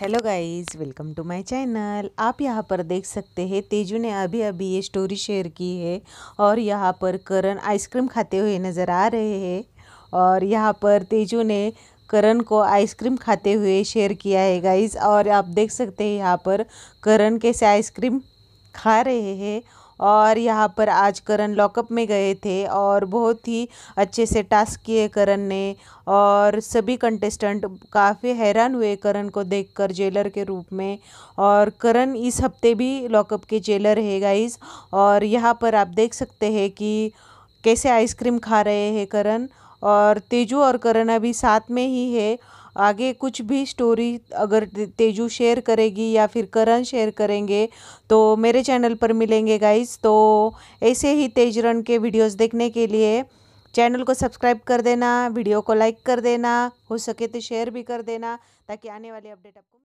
hello guys welcome to my channel आप यहाँ पर देख सकते हैं तेजू ने अभी अभी ये स्टोरी शेयर की है और यहाँ पर करण आइसक्रीम खाते हुए नज़र आ रहे हैं और यहाँ पर तेजू ने करण को आइसक्रीम खाते हुए शेयर किया है गाइस और आप देख सकते हैं यहाँ पर करण कैसे आइसक्रीम खा रहे हैं और यहाँ पर आज करण लॉकअप में गए थे और बहुत ही अच्छे से टास्क किए करण ने और सभी कंटेस्टेंट काफ़ी हैरान हुए करण को देखकर जेलर के रूप में और करण इस हफ्ते भी लॉकअप के जेलर है गाइज और यहाँ पर आप देख सकते हैं कि कैसे आइसक्रीम खा रहे हैं करण और तेजू और करण अभी साथ में ही है आगे कुछ भी स्टोरी अगर तेजू शेयर करेगी या फिर करण शेयर करेंगे तो मेरे चैनल पर मिलेंगे गाइस तो ऐसे ही तेजरन के वीडियोस देखने के लिए चैनल को सब्सक्राइब कर देना वीडियो को लाइक कर देना हो सके तो शेयर भी कर देना ताकि आने वाली अपडेट आपको